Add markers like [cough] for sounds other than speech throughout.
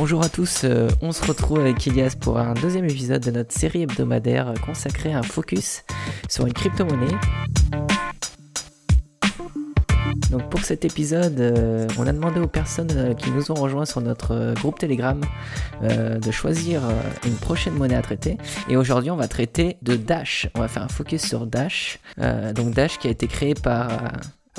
Bonjour à tous, euh, on se retrouve avec Ilias pour un deuxième épisode de notre série hebdomadaire consacrée à un focus sur une crypto-monnaie. Donc pour cet épisode, euh, on a demandé aux personnes euh, qui nous ont rejoints sur notre groupe Telegram de choisir une prochaine monnaie à traiter. Et aujourd'hui, on va traiter de Dash. On va faire un focus sur Dash. donc Dash qui a été créé par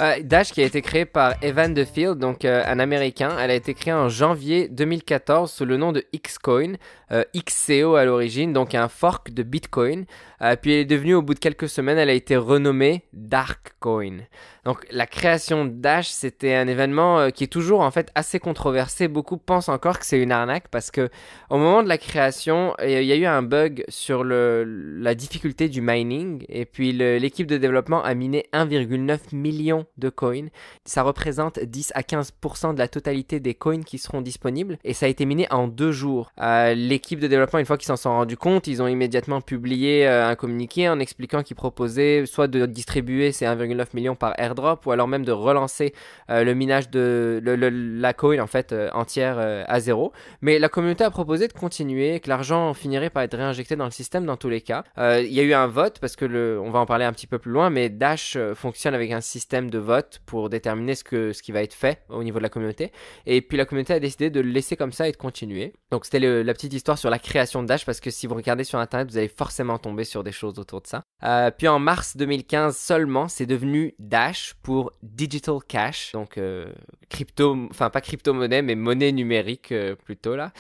euh, Dash qui a été créée par Evan DeField, donc euh, un américain. Elle a été créée en janvier 2014 sous le nom de Xcoin, euh, XCO à l'origine, donc un fork de Bitcoin. Euh, puis elle est devenue, au bout de quelques semaines, elle a été renommée Dark Coin. Donc la création de Dash, c'était un événement euh, qui est toujours en fait assez controversé. Beaucoup pensent encore que c'est une arnaque parce que au moment de la création, euh, il y a eu un bug sur le, la difficulté du mining. Et puis l'équipe de développement a miné 1,9 million de coins. Ça représente 10 à 15% de la totalité des coins qui seront disponibles. Et ça a été miné en deux jours. l'équipe de développement, une fois qu'ils s'en sont rendus compte, ils ont immédiatement publié communiqué en expliquant qu'il proposait soit de distribuer ces 1,9 millions par airdrop ou alors même de relancer euh, le minage de la coin en fait euh, entière euh, à zéro. Mais la communauté a proposé de continuer que l'argent finirait par être réinjecté dans le système dans tous les cas. Il y a eu un vote parce que le, on va en parler un petit peu plus loin, mais Dash fonctionne avec un système de vote pour déterminer ce, que, ce qui va être fait au niveau de la communauté. Et puis la communauté a décidé de le laisser comme ça et de continuer. Donc c'était la petite histoire sur la création de Dash parce que si vous regardez sur internet, vous allez forcément tomber sur des choses autour de ça. Euh, puis en mars 2015 seulement, c'est devenu Dash pour Digital Cash, donc euh, crypto, enfin pas crypto-monnaie, mais monnaie numérique euh, plutôt là.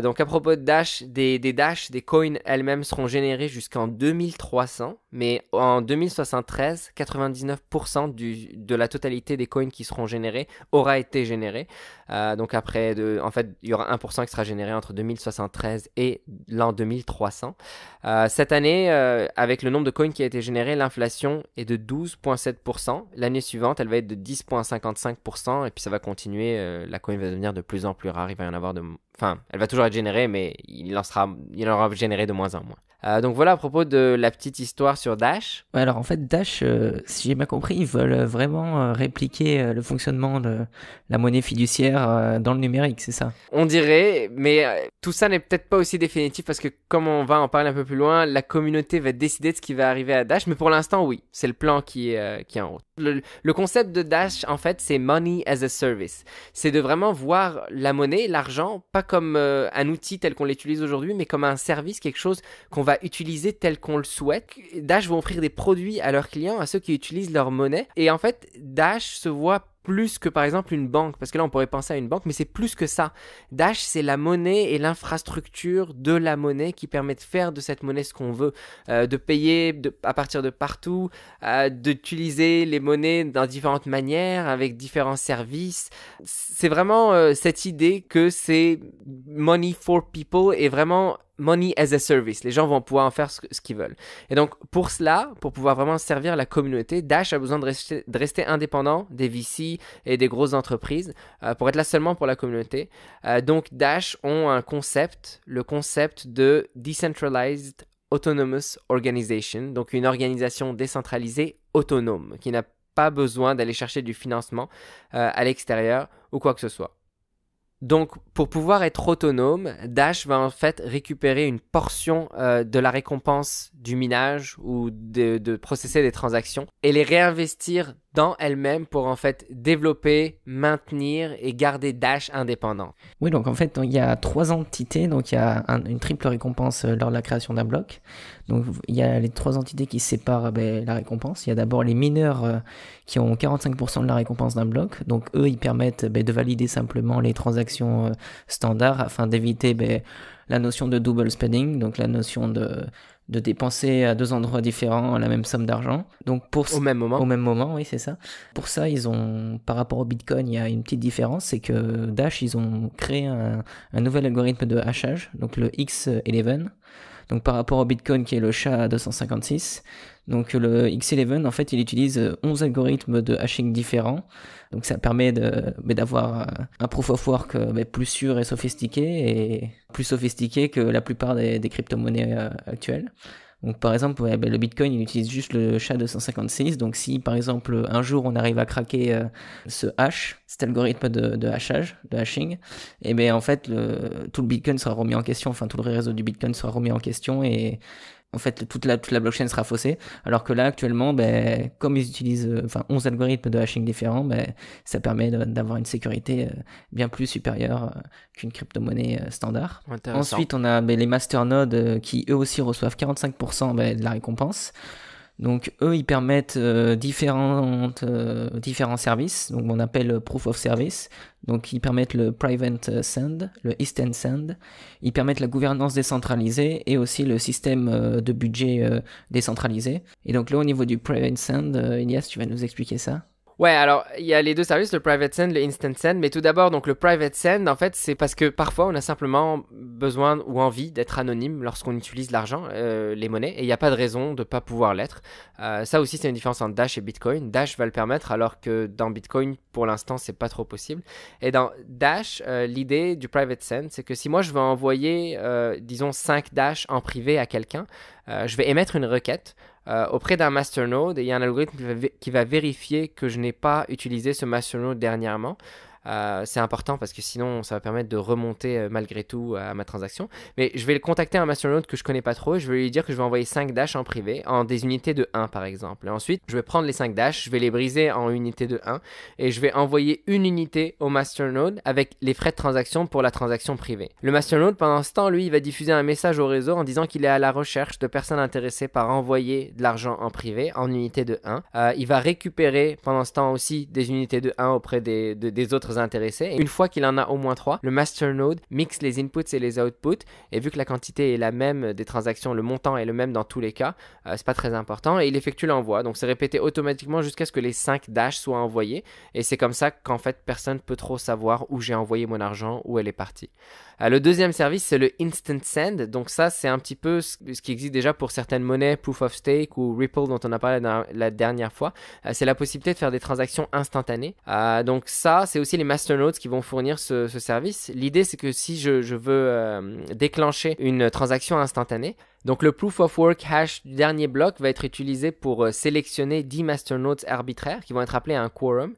donc à propos de Dash, des, Dash, des coins elles-mêmes seront générés jusqu'en 2300, mais en 2073, 99% du, de la totalité des coins qui seront générés aura été générée. donc après, de, en fait, il y aura 1% qui sera généré entre 2073 et l'an 2300. cette année, euh, avec le nombre de coins qui a été généré, l'inflation est de 12,7%. L'année suivante, elle va être de 10,55%. Et puis ça va continuer. Euh, la coin va devenir de plus en plus rare. Il va y en avoir de. Enfin, elle va toujours être générée, mais il en, il en aura généré de moins en moins. Euh, donc voilà à propos de la petite histoire sur Dash. alors en fait, Dash, euh, si j'ai bien compris, ils veulent euh, vraiment répliquer le fonctionnement de la monnaie fiduciaire dans le numérique, c'est ça On dirait, mais tout ça n'est peut-être pas aussi définitif parce que comme on va en parler un peu plus loin, la communauté va décider de ce qui va arriver à Dash, mais pour l'instant, oui, c'est le plan qui, est en route. le, concept de Dash, en fait, c'est money as a service. C'est de vraiment voir la monnaie, l'argent, pas comme un outil tel qu'on l'utilise aujourd'hui, mais comme un service, quelque chose qu'on va utiliser tel qu'on le souhaite. Dash vont offrir des produits à leurs clients, à ceux qui utilisent leur monnaie. Et en fait, Dash se voit plus que par exemple une banque, parce que là on pourrait penser à une banque, mais c'est plus que ça. Dash, c'est la monnaie et l'infrastructure de la monnaie qui permet de faire de cette monnaie ce qu'on veut, euh, de payer à partir de partout, euh, d'utiliser les monnaies dans différentes manières, avec différents services. C'est vraiment euh, cette idée que c'est money for people et vraiment money as a service. Les gens vont pouvoir en faire ce, qu'ils veulent. Et donc, pour cela, pour pouvoir vraiment servir la communauté, Dash a besoin de rester, indépendant des VC et des grosses entreprises euh, pour être là seulement pour la communauté. Euh, donc, Dash ont un concept, le concept de Decentralized Autonomous Organization, donc une organisation décentralisée autonome qui n'a pas besoin d'aller chercher du financement euh, à l'extérieur ou quoi que ce soit. Donc, pour pouvoir être autonome, Dash va en fait récupérer une portion euh, de la récompense du minage ou de, de, processer des transactions et les réinvestir dans elle-même pour en fait développer, maintenir et garder Dash indépendant. Oui, donc en fait, il y a trois entités, donc il y a une triple récompense euh, lors de la création d'un bloc. Donc il y a les trois entités qui séparent euh, ben, la récompense. Il y a d'abord les mineurs euh, qui ont 45% de la récompense d'un bloc. Donc eux, ils permettent ben, de valider simplement les transactions standards afin d'éviter ben, la notion de double spending, donc la notion de de dépenser à deux endroits différents la même somme d'argent. Donc pour au même moment. Au même moment, oui, c'est ça. Pour ça, ils ont, par rapport au Bitcoin, il y a une petite différence, c'est que Dash, ils ont créé un, un nouvel algorithme de hachage, donc le X11 donc par rapport au Bitcoin qui est le SHA-256. Donc le X11, en fait, il utilise 11 euh, algorithmes de hashing différents. Donc ça permet d'avoir euh, un proof of work euh, plus sûr et sophistiqué, et plus sophistiqué que la plupart des, des crypto-monnaies actuelles. Donc par exemple, bah, le Bitcoin, il utilise juste le SHA-256. Donc si par exemple un jour on arrive à craquer euh, ce hash, cet algorithme de, de hachage, de hashing, et eh bien en fait le, tout le Bitcoin sera remis en question, enfin tout le réseau du Bitcoin sera remis en question et en fait, toute la, la blockchain sera faussée. Alors que là, actuellement, ben, comme ils utilisent euh, enfin, 11 algorithmes de hashing différents, ben, ça permet d'avoir une sécurité euh, bien plus supérieure euh, qu'une crypto-monnaie standard. Ensuite, on a ben, les masternodes qui, eux aussi, reçoivent 45% ben, de la récompense. Donc eux, ils permettent euh, différentes, euh, différents services, donc on appelle proof of service. Donc ils permettent le private send, le eastern send. Ils permettent la gouvernance décentralisée et aussi le système euh, de budget décentralisé. Et donc là, au niveau du private send, Elias, tu vas nous expliquer ça Ouais, alors il y a les deux services, le private send, le instant send, mais tout d'abord donc le private send en fait c'est parce que parfois on a simplement besoin ou envie d'être anonyme lorsqu'on utilise l'argent, euh, les monnaies, et il n'y a pas de raison de ne pas pouvoir l'être. Euh, ça aussi c'est une différence entre Dash et Bitcoin. Dash va le permettre alors que dans Bitcoin pour l'instant c'est pas trop possible. Et dans Dash, euh, l'idée du private send c'est que si moi je veux envoyer disons 5 Dash en privé à quelqu'un, je vais émettre une requête. Euh, auprès d'un masternode, il y a un algorithme qui va, qui va vérifier que je n'ai pas utilisé ce masternode dernièrement. Euh, c'est important parce que sinon, ça va permettre de remonter euh, malgré tout à, ma transaction. Mais je vais le contacter un node que je connais pas trop. Je vais lui dire que je vais envoyer 5 dash en privé, en des unités de 1 par exemple. ensuite, je vais prendre les 5 dash, je vais les briser en unités de 1 et je vais envoyer une unité au node avec les frais de transaction pour la transaction privée. Le node pendant ce temps, lui, il va diffuser un message au réseau en disant qu'il est à la recherche de personnes intéressées par envoyer de l'argent en privé en unités de 1. Euh, il va récupérer pendant ce temps aussi des unités de 1 auprès des, des autres intéressés. une fois qu'il en a au moins trois le master node mixe les inputs et les outputs. Et vu que la quantité est la même des transactions, le montant est le même dans tous les cas, euh, c'est pas très important. Et il effectue l'envoi. Donc c'est répété automatiquement jusqu'à ce que les 5 dash soient envoyés. Et c'est comme ça qu'en fait personne peut trop savoir où j'ai envoyé mon argent, où elle est partie. Euh, le deuxième service, c'est le instant send. Donc ça, c'est un petit peu ce, qui existe déjà pour certaines monnaies, proof of stake ou Ripple dont on a parlé la, la dernière fois. Euh, c'est la possibilité de faire des transactions instantanées. donc ça, c'est aussi les masternodes qui vont fournir ce, service. L'idée, c'est que si je, veux euh, déclencher une transaction instantanée, donc le proof of work hash du dernier bloc va être utilisé pour euh, sélectionner 10 masternodes arbitraires qui vont être appelés un quorum.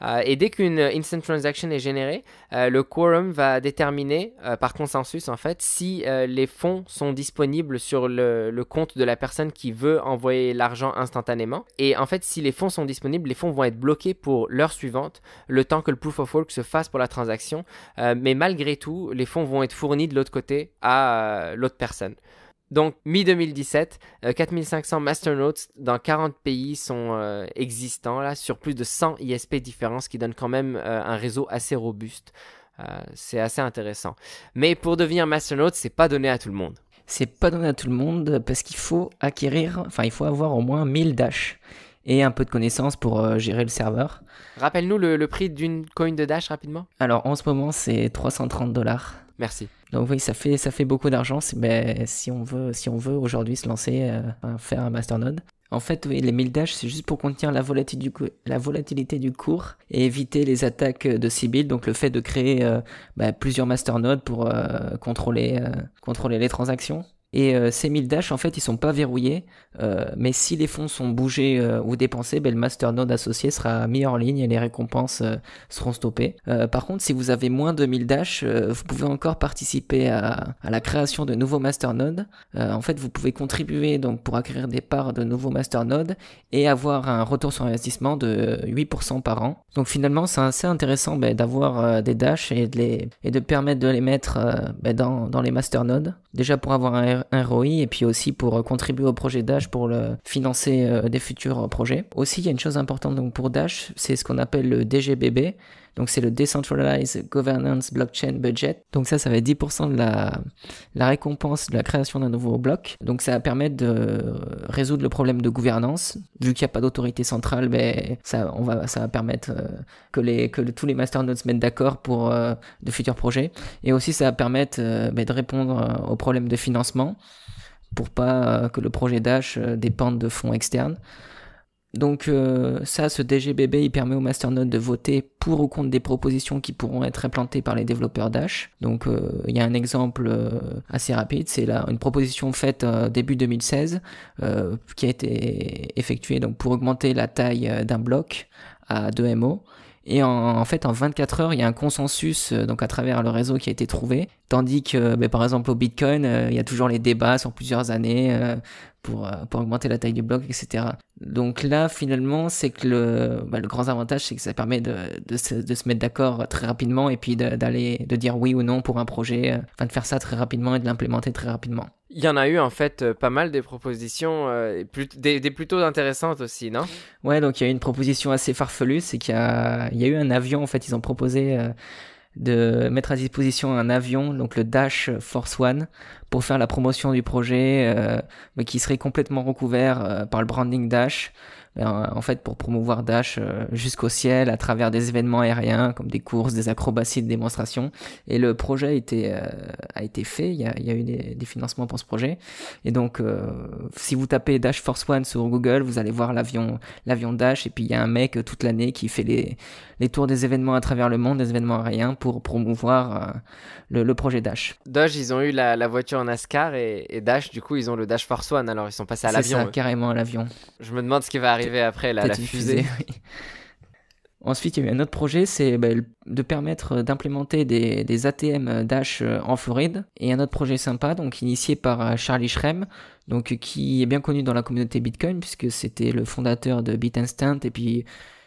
Euh, et dès qu'une instant transaction est générée, euh, le quorum va déterminer par consensus en fait si les fonds sont disponibles sur le, le, compte de la personne qui veut envoyer l'argent instantanément. Et en fait, si les fonds sont disponibles, les fonds vont être bloqués pour l'heure suivante, le temps que le proof of work se fasse pour la transaction. mais malgré tout, les fonds vont être fournis de l'autre côté à l'autre personne. Donc, mi-2017, euh, 4500 masternodes dans 40 pays sont euh, existants, là, sur plus de 100 ISP différents, ce qui donne quand même euh, un réseau assez robuste. Euh, c'est assez intéressant. Mais pour devenir masternode, c'est pas donné à tout le monde. C'est pas donné à tout le monde parce qu'il faut acquérir, enfin, il faut avoir au moins 1000 Dash et un peu de connaissances pour gérer le serveur. Rappelle-nous le, le prix d'une coin de Dash rapidement. Alors, en ce moment, c'est 330 dollars. Merci. Donc oui, ça fait, ça fait beaucoup d'argent mais si on veut, si on veut aujourd'hui se lancer, euh, faire un masternode. En fait, oui, les 1000 dash, c'est juste pour contenir la volatilité, du la volatilité du cours et éviter les attaques de Sibyl, donc le fait de créer euh, bah, plusieurs masternodes pour euh, contrôler, contrôler les transactions. Et euh, ces 1000 dash, en fait, ils sont pas verrouillés. Euh, mais si les fonds sont bougés euh, ou dépensés, ben, le masternode associé sera mis en ligne et les récompenses seront stoppées. par contre, si vous avez moins de 1000 dash, vous pouvez encore participer à, la création de nouveaux masternodes. en fait, vous pouvez contribuer donc pour acquérir des parts de nouveaux masternodes et avoir un retour sur investissement de 8% par an. Donc finalement, c'est assez intéressant ben, d'avoir des dash et de, les, permettre de les mettre ben, dans, les masternodes. Déjà pour avoir un un ROI et puis aussi pour euh, contribuer au projet Dash pour le financer euh, des futurs euh, projets. Aussi, il y a une chose importante donc pour Dash, c'est ce qu'on appelle le DGBB. Donc c'est le Decentralized Governance Blockchain Budget. Donc ça, ça va être 10% de la, récompense de la création d'un nouveau bloc. Donc ça va permettre de résoudre le problème de gouvernance. Vu qu'il n'y a pas d'autorité centrale, ben, ça, on va, ça va permettre euh, que, les, que tous les masternodes se mettent d'accord pour euh, de futurs projets. Et aussi, ça va permettre euh, ben, de répondre aux problèmes de financement pour pas que le projet Dash dépende de fonds externes. Donc euh, ça, ce DGBB, il permet aux masternode de voter pour ou contre des propositions qui pourront être implantées par les développeurs Dash. Donc euh, il y a un exemple euh, assez rapide, c'est là une proposition faite début 2016 qui a été effectuée donc pour augmenter la taille d'un bloc à 2 MO. Et en, fait, en 24 heures, il y a un consensus donc à travers le réseau qui a été trouvé. Tandis que, ben, par exemple, au Bitcoin, il y a toujours les débats sur plusieurs années. Euh, pour, augmenter la taille du bloc, etc. Donc là, finalement, c'est que le, bah, le grand avantage, c'est que ça permet de, de, se, de se mettre d'accord très rapidement et puis d'aller, de, dire oui ou non pour un projet, euh, enfin de faire ça très rapidement et de l'implémenter très rapidement. Il y en a eu en fait euh, pas mal des propositions, des, plutôt intéressantes aussi, non Ouais, donc il y a eu une proposition assez farfelue, c'est qu'il y, y a, eu un avion, en fait, ils ont proposé de mettre à disposition un avion, donc le Dash Force One, pour faire la promotion du projet, euh, mais qui serait complètement recouvert euh, par le branding Dash. Ben, en fait pour promouvoir Dash euh, jusqu'au ciel à travers des événements aériens comme des courses, des acrobaties, des démonstrations. Et le projet a été, euh, a été fait, il y a, eu des, financements pour ce projet. Et donc euh, si vous tapez Dash Force One sur Google, vous allez voir l'avion l'avion Dash et puis il y a un mec toute l'année qui fait les, tours des événements à travers le monde, des événements aériens pour promouvoir le, projet Dash. Dash, ils ont eu la, voiture en Ascar et, Dash, du coup, ils ont le Dash Force One, alors ils sont passés à l'avion. C'est ça, carrément à l'avion. Je me demande ce qui va arriver après, la fusée. [laughs] Ensuite, il y a eu un autre projet, c'est bah, de permettre euh, d'implémenter des, des, ATM euh, Dash euh, en Floride. Et un autre projet sympa, donc initié par Charlie schrem donc qui est bien connu dans la communauté Bitcoin, puisque c'était le fondateur de BitInstant et puis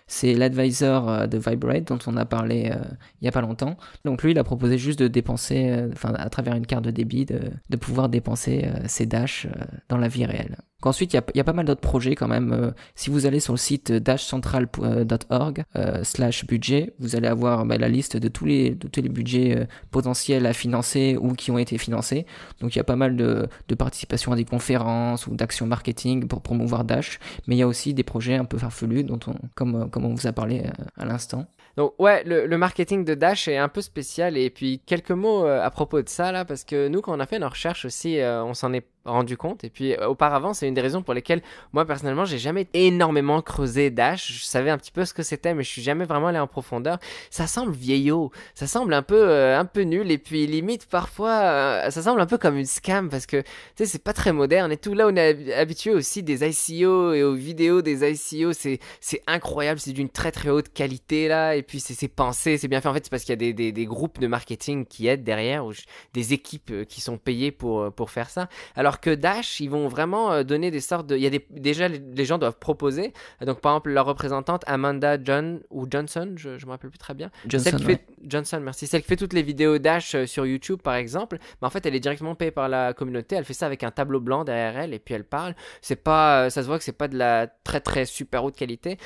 c'est l'advisor de Vibrate dont on a parlé il n'y a pas longtemps. Donc lui, il a proposé juste de dépenser, à travers une carte de débit, de, pouvoir dépenser ses Dash dans la vie réelle. Ensuite, il y, a, pas mal d'autres projets quand même. Euh, si vous allez sur le site dashcentral.org euh, slash budget, vous allez avoir bah, la liste de tous les, budgets euh, potentiels à financer ou qui ont été financés. Donc il y a pas mal de, de participation à des conférences ou d'actions marketing pour promouvoir Dash. Mais il y a aussi des projets un peu farfelus, dont on, comme, on vous a parlé à l'instant. Donc ouais, le, le, marketing de Dash est un peu spécial. Et puis quelques mots à propos de ça, là, parce que nous, quand on a fait nos recherches aussi, on s'en est rendu compte. Et puis euh, auparavant, c'est une des raisons pour lesquelles moi personnellement, j'ai jamais énormément creusé Dash. Je savais un petit peu ce que c'était, mais je suis jamais vraiment allé en profondeur. Ça semble vieillot, ça semble un peu euh, un peu nul et puis limite parfois euh, ça semble un peu comme une scam parce que tu sais c'est pas très moderne et tout. Là, on est habitué aussi des ICO et aux vidéos des ICO, c'est c'est incroyable, c'est d'une très très haute qualité là et puis c'est pensé, c'est bien fait en fait, c'est parce qu'il y a des, des, des, groupes de marketing qui aident derrière ou des équipes qui sont payées pour pour faire ça. Alors alors que Dash, ils vont vraiment euh, donner des sortes de. Il y a déjà les, gens doivent proposer. Donc par exemple leur représentante Amanda John ou Johnson, je, ne me rappelle plus très bien. Johnson, fait... Johnson, merci. Celle qui fait toutes les vidéos Dash euh, sur YouTube par exemple. Mais en fait elle est directement payée par la communauté. Elle fait ça avec un tableau blanc derrière elle et puis elle parle. C'est pas, euh, ça se voit que c'est pas de la très très super haute qualité.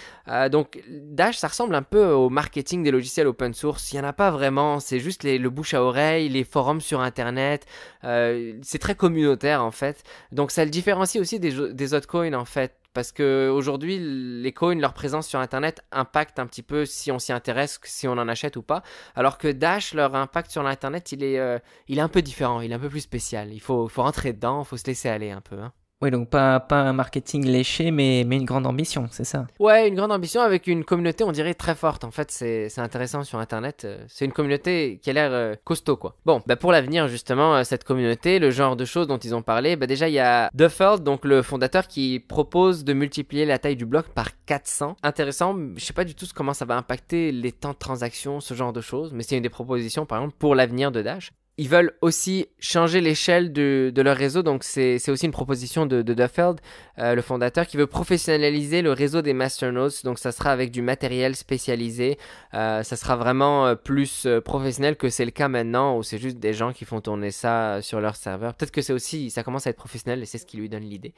donc Dash, ça ressemble un peu au marketing des logiciels open source. Il y en a pas vraiment. C'est juste le bouche à oreille, les forums sur internet. c'est très communautaire en fait. Donc ça le différencie aussi des, autres coins en fait. Parce que aujourd'hui, les coins, leur présence sur Internet impacte un petit peu si on s'y intéresse, si on en achète ou pas. Alors que Dash, leur impact sur l'Internet, il est, euh, il est un peu différent, il est un peu plus spécial. Il faut, faut rentrer dedans, il faut se laisser aller un peu. Hein. Oui, donc pas, pas un marketing léché, mais, mais une grande ambition, c'est ça Ouais, une grande ambition avec une communauté, on dirait, très forte. En fait, c'est intéressant sur Internet. Euh, c'est une communauté qui a l'air euh, costaud, quoi. Bon, bah pour l'avenir, justement, euh, cette communauté, le genre de choses dont ils ont parlé, bah déjà, il y a Duffeld, donc le fondateur, qui propose de multiplier la taille du bloc par 400. Intéressant, je sais pas du tout comment ça va impacter les temps de transaction, ce genre de choses, mais c'est une des propositions, par exemple, pour l'avenir de Dash ils veulent aussi changer l'échelle de, leur réseau. Donc, c'est aussi une proposition de, de Duffeld, euh, le fondateur, qui veut professionnaliser le réseau des Masternodes. Donc, ça sera avec du matériel spécialisé. Euh, ça sera vraiment euh, plus professionnel que c'est le cas maintenant, où c'est juste des gens qui font tourner ça sur leur serveur. Peut-être que c'est aussi, ça commence à être professionnel et c'est ce qui lui donne l'idée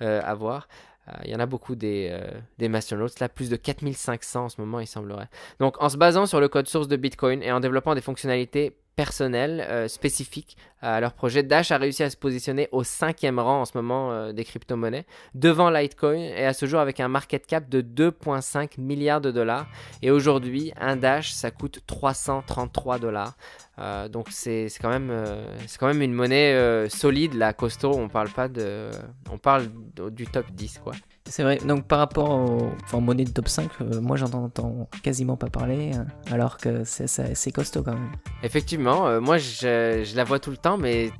à voir. Il y en a beaucoup des, Masternodes, là plus de 4500 en ce moment il semblerait. Donc en se basant sur le code source de Bitcoin et en développant des fonctionnalités personnel, euh, spécifique à leur projet. Dash a réussi à se positionner au cinquième rang en ce moment euh, des crypto-monnaies, devant Litecoin, et à ce jour avec un market cap de 2,5 milliards de dollars. Et aujourd'hui, un Dash, ça coûte 333 dollars. Euh, donc c'est quand, même, c'est quand même une monnaie solide, la costaud, on parle pas de... On parle du top 10, quoi. C'est vrai, donc par rapport aux monnaies de top 5, euh, moi j'en entends quasiment pas parler, hein, alors que c'est costaud quand même. Effectivement, euh, moi je, la vois tout le temps, mais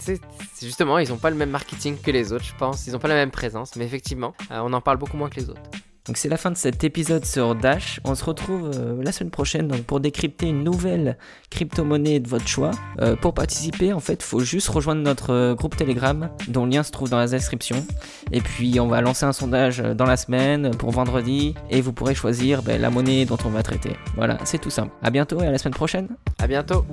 justement, ils n'ont pas le même marketing que les autres, je pense. Ils n'ont pas la même présence, mais effectivement, euh, on en parle beaucoup moins que les autres. Donc c'est la fin de cet épisode sur Dash. On se retrouve euh, la semaine prochaine donc, pour décrypter une nouvelle crypto-monnaie de votre choix. Euh, pour participer, en fait, faut juste rejoindre notre euh, groupe Telegram dont le lien se trouve dans la description. Et puis on va lancer un sondage dans la semaine pour vendredi et vous pourrez choisir ben, la monnaie dont on va traiter. Voilà, c'est tout simple. À bientôt et à la semaine prochaine. À bientôt.